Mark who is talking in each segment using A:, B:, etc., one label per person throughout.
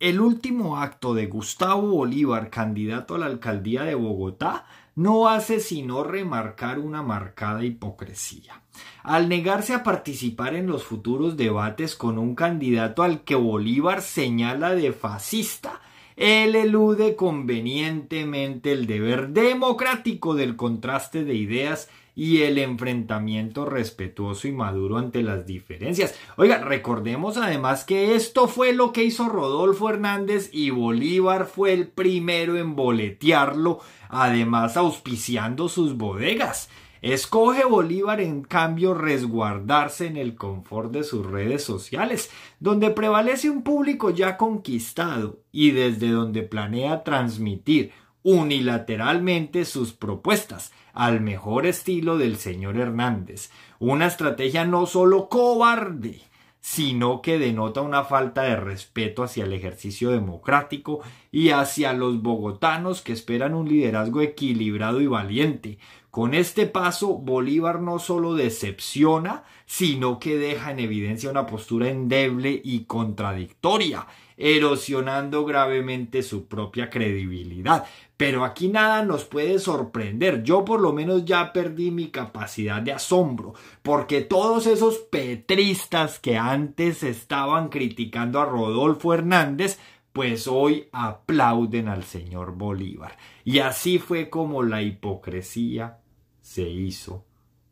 A: El último acto de Gustavo Bolívar, candidato a la alcaldía de Bogotá, no hace sino remarcar una marcada hipocresía. Al negarse a participar en los futuros debates con un candidato al que Bolívar señala de fascista, él elude convenientemente el deber democrático del contraste de ideas y el enfrentamiento respetuoso y maduro ante las diferencias. Oiga, recordemos además que esto fue lo que hizo Rodolfo Hernández y Bolívar fue el primero en boletearlo, además auspiciando sus bodegas. Escoge Bolívar en cambio resguardarse en el confort de sus redes sociales, donde prevalece un público ya conquistado y desde donde planea transmitir unilateralmente sus propuestas al mejor estilo del señor Hernández, una estrategia no solo cobarde, sino que denota una falta de respeto hacia el ejercicio democrático y hacia los bogotanos que esperan un liderazgo equilibrado y valiente, con este paso, Bolívar no solo decepciona, sino que deja en evidencia una postura endeble y contradictoria, erosionando gravemente su propia credibilidad. Pero aquí nada nos puede sorprender. Yo por lo menos ya perdí mi capacidad de asombro, porque todos esos petristas que antes estaban criticando a Rodolfo Hernández, pues hoy aplauden al señor Bolívar. Y así fue como la hipocresía se hizo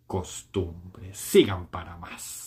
A: costumbre. Sigan para más.